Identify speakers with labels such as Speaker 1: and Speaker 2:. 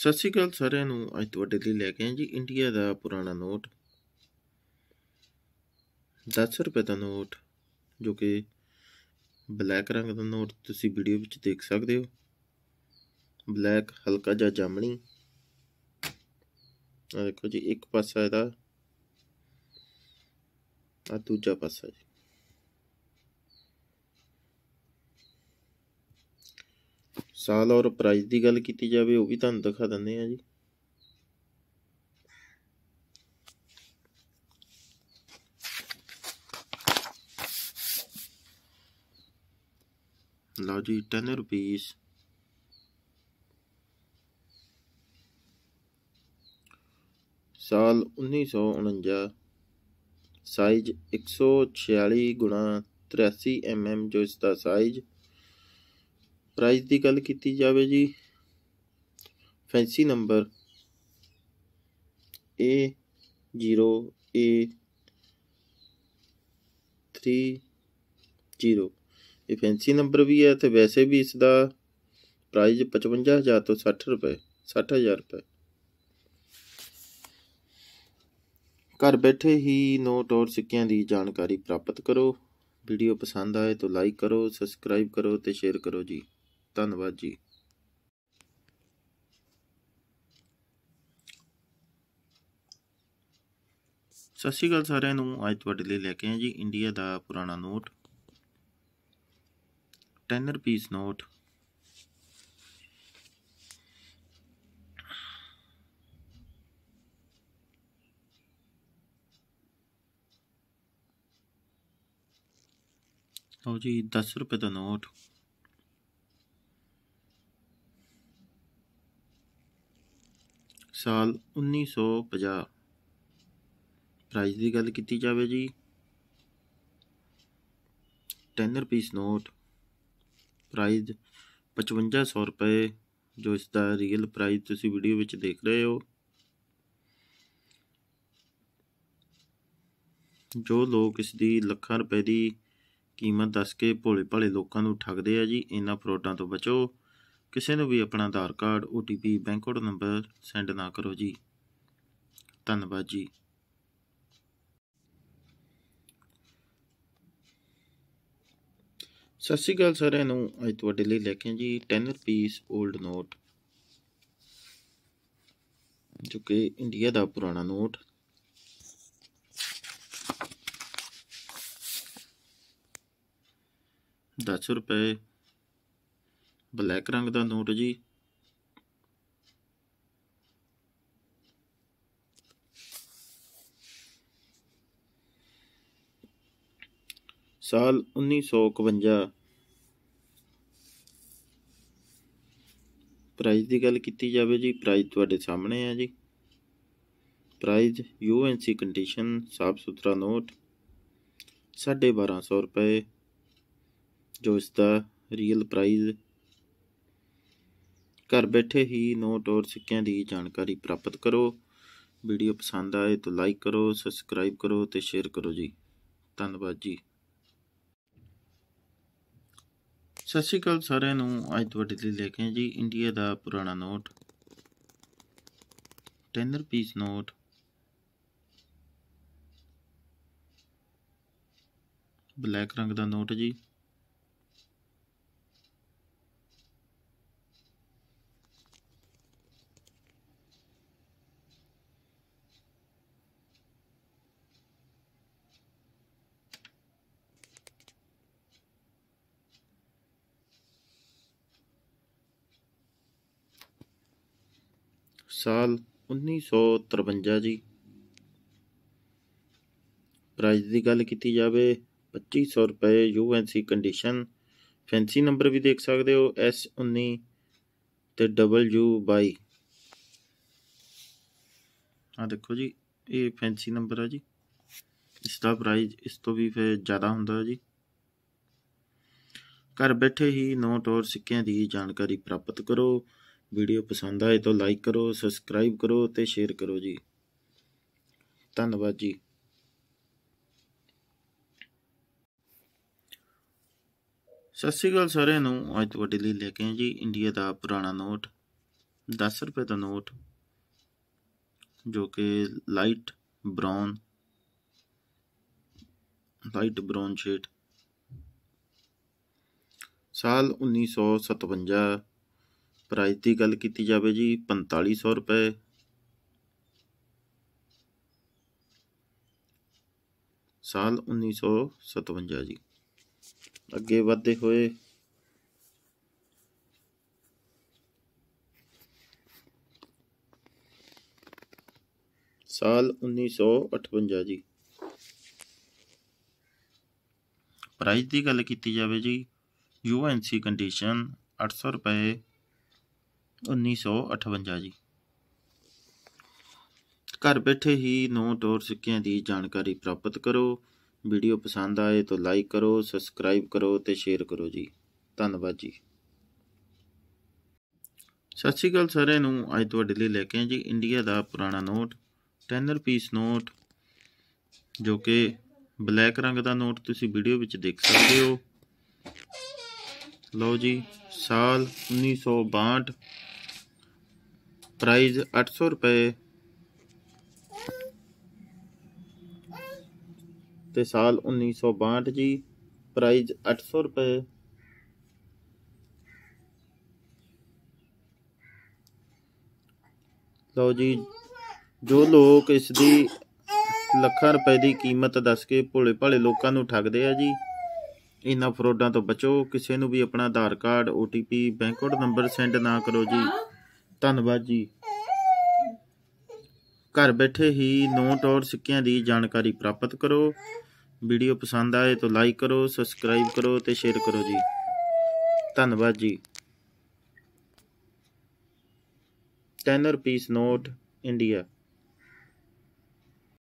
Speaker 1: ਸਤਿ ਸ਼੍ਰੀ ਅਕਾਲ ਸਾਰਿਆਂ ਨੂੰ ਅੱਜ ਤੁਹਾਡੇ ਲਈ ਲੈ ਕੇ ਆਏ ਜੀ ਇੰਡੀਆ ਦਾ ਪੁਰਾਣਾ ਨੋਟ 10 ਰੁਪਏ ਦਾ ਨੋਟ ਜੋ ਕਿ ਬਲੈਕ ਰੰਗ ਦਾ ਨੋਟ ਤੁਸੀਂ ਵੀਡੀਓ ਵਿੱਚ ਦੇਖ ਸਕਦੇ ਹੋ ਬਲੈਕ ਹਲਕਾ ਜਿਹਾ ਜਾਮਣੀ ਆ ਦੇਖੋ ਜੀ ਇੱਕ ਪਾਸਾ ਇਹਦਾ ਆ ਦੂਜਾ ਪਾਸਾ ਜੀ ਸਾਲ ਔਰ ਪ੍ਰਾਈਸ ਦੀ ਗੱਲ ਕੀਤੀ ਜਾਵੇ ਉਹ ਵੀ ਤੁਹਾਨੂੰ ਦਿਖਾ ਦਿੰਦੇ ਆ ਜੀ ਲਓ ਜੀ 10 ਰੁਪਏ ਸਾਲ 1949 ਸਾਈਜ਼ 146 ਗੁਣਾ 83 mm ਜੋ ਇਸ ਦਾ ਸਾਈਜ਼ ਪ੍ਰਾਈਸ ਦੀ ਗੱਲ ਕੀਤੀ ਜਾਵੇ ਜੀ ਫੈਂਸੀ ਨੰਬਰ A 0 A 3 0 ਇਹ ਫੈਂਸੀ ਨੰਬਰ ਵੀ ਹੈ ਤੇ ਵੈਸੇ ਵੀ ਇਸ ਦਾ ਪ੍ਰਾਈਸ 55000 ਤੋਂ 60 ਰੁਪਏ 60000 ਰੁਪਏ ਘਰ ਬੈਠੇ ਹੀ ਨੋਟ ਔਰ ਸਿੱਕਿਆਂ ਦੀ ਜਾਣਕਾਰੀ ਪ੍ਰਾਪਤ ਕਰੋ ਵੀਡੀਓ ਪਸੰਦ ਆਏ ਤਾਂ ਲਾਈਕ ਕਰੋ ਸਬਸਕ੍ਰਾਈਬ ਕਰੋ ਤੇ ਸ਼ੇਅਰ ਕਰੋ ਜੀ ਧੰਨਵਾਦ ਜੀ ਸਤਿ ਸ਼੍ਰੀ ਅਕਾਲ ਸਾਰਿਆਂ ਨੂੰ ਅੱਜ ਤੁਹਾਡੇ ਲਈ ਲੈ ਕੇ ਆਏ ਜੀ ਇੰਡੀਆ ਦਾ ਪੁਰਾਣਾ ਨੋਟ 10 ਰੁਪੀਸ ਨੋਟ ਲਓ ਜੀ 10 ਰੁਪਏ ਦਾ ਨੋਟ ਸਾਲ 1950 ਪ੍ਰਾਈਸ ਦੀ ਗੱਲ ਕੀਤੀ ਜਾਵੇ ਜੀ 10 ਰੁਪੀਸ ਨੋਟ ਪ੍ਰਾਈਸ 5500 ਰੁਪਏ ਜੋ ਇਸ ਦਾ ਰੀਅਲ ਪ੍ਰਾਈਸ ਤੁਸੀਂ ਵੀਡੀਓ ਵਿੱਚ ਦੇਖ ਰਹੇ ਹੋ ਜੋ ਲੋਕ ਇਸ ਦੀ ਲੱਖਾਂ ਰੁਪਏ ਦੀ ਕੀਮਤ ਦੱਸ ਕੇ ਭੋਲੇ ਭਾਲੇ ਲੋਕਾਂ ਨੂੰ ਠੱਗਦੇ ਆ ਜੀ ਇਹਨਾਂ ਫਰੋਡਾਂ ਤੋਂ ਬਚੋ ਕਿਸੇ ਨੂੰ ਵੀ ਆਪਣਾ Aadhaar card OTP bank code number send ਨਾ ਕਰੋ ਜੀ ਧੰਨਵਾਦ ਜੀ ਸਤਿ ਸ਼੍ਰੀ ਅਕਾਲ ਸਾਰਿਆਂ ਨੂੰ ਅੱਜ ਤੁਹਾਡੇ ਲਈ ਲੈ ਕੇ ਜੀ 10 ਰੁਪੀਸ 올ਡ ਨੋਟ ਜੋ ਕਿ ਇੰਡੀਆ ਦਾ ਪੁਰਾਣਾ ਨੋਟ ਦਾ ਚੁਰਪੇ ਬਲੈਕ ਰੰਗ ਦਾ ਨੋਟ ਜੀ ਸਾਲ 1951 ਪ੍ਰਾਈਜ਼ ਦੀ ਗੱਲ ਕੀਤੀ ਜਾਵੇ ਜੀ ਪ੍ਰਾਈਜ਼ ਤੁਹਾਡੇ ਸਾਹਮਣੇ ਆ ਜੀ ਪ੍ਰਾਈਜ਼ ਯੂਐਨਸੀ ਕੰਡੀਸ਼ਨ ਸਾਫ ਸੁਥਰਾ ਨੋਟ 1250 ਰੁਪਏ ਜੋ ਇਸ ਦਾ ਰੀਅਲ ਪ੍ਰਾਈਜ਼ ਘਰ ਬੈਠੇ ਹੀ ਨੋਟ ਔਰ ਸਿੱਕਿਆਂ ਦੀ ਜਾਣਕਾਰੀ ਪ੍ਰਾਪਤ ਕਰੋ ਵੀਡੀਓ ਪਸੰਦ ਆਏ ਤਾਂ ਲਾਈਕ ਕਰੋ ਸਬਸਕ੍ਰਾਈਬ ਕਰੋ ਤੇ ਸ਼ੇਅਰ ਕਰੋ ਜੀ ਧੰਨਵਾਦ ਜੀ ਸਤਿ ਸ਼੍ਰੀ ਅਕਾਲ ਸਾਰਿਆਂ ਨੂੰ ਅੱਜ ਤੁਹਾਡੇ ਲਈ ਲੈ ਕੇ ਆਏ ਜੀ ਇੰਡੀਆ ਦਾ ਪੁਰਾਣਾ ਨੋਟ 10 ਰੁਪੀਸ ਨੋਟ ਬਲੈਕ ਰੰਗ ਦਾ ਨੋਟ ਜੀ ਸਾਲ 1953 ਜੀ ਪ੍ਰਾਈਸ ਦੀ ਗੱਲ ਕੀਤੀ ਜਾਵੇ 2500 ਰੁਪਏ ਯੂਐਨਸੀ ਕੰਡੀਸ਼ਨ ਫੈਂਸੀ ਨੰਬਰ ਵੀ ਦੇਖ ਸਕਦੇ ਹੋ S19 ਤੇ W22 ਆ ਦੇਖੋ ਜੀ ਇਹ ਫੈਂਸੀ ਨੰਬਰ ਆ ਜੀ ਇਸ ਦਾ ਪ੍ਰਾਈਸ ਇਸ ਤੋਂ ਵੀ ਫੇ ਜ਼ਿਆਦਾ ਹੁੰਦਾ ਜੀ ਘਰ ਬੈਠੇ ਹੀ ਨੋਟ ਔਰ ਸਿੱਕਿਆਂ ਦੀ ਜਾਣਕਾਰੀ ਪ੍ਰਾਪਤ ਕਰੋ ਵੀਡੀਓ ਪਸੰਦ ਆਏ ਤਾਂ ਲਾਈਕ ਕਰੋ ਸਬਸਕ੍ਰਾਈਬ ਕਰੋ ਤੇ ਸ਼ੇਅਰ ਕਰੋ ਜੀ ਧੰਨਵਾਦ ਜੀ ਸਤਿ ਸ੍ਰੀ ਅਕਾਲ ਸਾਰਿਆਂ ਨੂੰ ਅੱਜ ਤੁਹਾਡੇ ਲਈ ਲੈ ਕੇ ਆਏ ਜੀ ਇੰਡੀਆ ਦਾ ਪੁਰਾਣਾ ਨੋਟ 10 ਰੁਪਏ ਦਾ ਨੋਟ ਜੋ ਕਿ light brown light brown shade ਸਾਲ 1957 ਪ੍ਰਾਈਸ ਦੀ ਗੱਲ ਕੀਤੀ ਜਾਵੇ ਜੀ 4500 ਰੁਪਏ ਸਾਲ 1957 ਜੀ ਅੱਗੇ ਵਧਦੇ ਹੋਏ ਸਾਲ 1958 ਜੀ ਪ੍ਰਾਈਸ ਦੀ ਗੱਲ ਕੀਤੀ ਜਾਵੇ ਜੀ ਯੂਐਨਸੀ ਕੰਡੀਸ਼ਨ 800 ਰੁਪਏ 1958 ਜੀ ਘਰ ਬੈਠੇ ਹੀ 9 ਤੌਰ ਸਿੱਕਿਆਂ ਦੀ ਜਾਣਕਾਰੀ ਪ੍ਰਾਪਤ ਕਰੋ ਵੀਡੀਓ ਪਸੰਦ ਆਏ ਤਾਂ ਲਾਈਕ ਕਰੋ ਸਬਸਕ੍ਰਾਈਬ ਕਰੋ ਤੇ ਸ਼ੇਅਰ ਕਰੋ ਜੀ ਧੰਨਵਾਦ ਜੀ ਸਤਿ ਸ਼੍ਰੀ ਅਕਾਲ ਸਾਰਿਆਂ ਨੂੰ ਅੱਜ ਤੁਹਾਡੇ ਲਈ ਲੈ ਕੇ ਆਏ ਜੀ ਇੰਡੀਆ ਦਾ ਪੁਰਾਣਾ ਨੋਟ 10 ਰੁਪੀਸ ਨੋਟ ਜੋ ਕਿ ਬਲੈਕ ਰੰਗ ਦਾ ਨੋਟ ਤੁਸੀਂ ਵੀਡੀਓ ਵਿੱਚ ਦੇਖ ਸਕਦੇ ਹੋ ਲਓ ਜੀ ਸਾਲ 1962 ਪ੍ਰਾਈਜ਼ 800 ਰੁਪਏ ਤੇ ਸਾਲ 1962 ਜੀ ਪ੍ਰਾਈਜ਼ 800 ਰੁਪਏ ਲਓ ਜੀ ਜੋ ਲੋਕ ਇਸ ਦੀ ਲੱਖਾਂ ਰੁਪਏ ਦੀ ਕੀਮਤ ਦੱਸ ਕੇ ਭੋਲੇ ਭਾਲੇ ਲੋਕਾਂ ਨੂੰ ਠੱਗਦੇ ਆ ਜੀ ਇਹਨਾਂ ਫਰੋਡਾਂ ਤੋਂ ਬਚੋ ਕਿਸੇ ਨੂੰ ਵੀ ਆਪਣਾ Aadhaar card OTP bank code number send ਨਾ ਕਰੋ ਜੀ ਧੰਨਵਾਦ ਜੀ ਘਰ ਬੈਠੇ ਹੀ ਨੋਟ ਔਰ ਸਿੱਕਿਆਂ ਦੀ ਜਾਣਕਾਰੀ ਪ੍ਰਾਪਤ ਕਰੋ ਵੀਡੀਓ ਪਸੰਦ ਆਏ ਤਾਂ ਲਾਈਕ ਕਰੋ ਸਬਸਕ੍ਰਾਈਬ ਕਰੋ ਤੇ ਸ਼ੇਅਰ ਕਰੋ ਜੀ ਧੰਨਵਾਦ ਜੀ 10 ਰੁਪਏ ਨੋਟ ਇੰਡੀਆ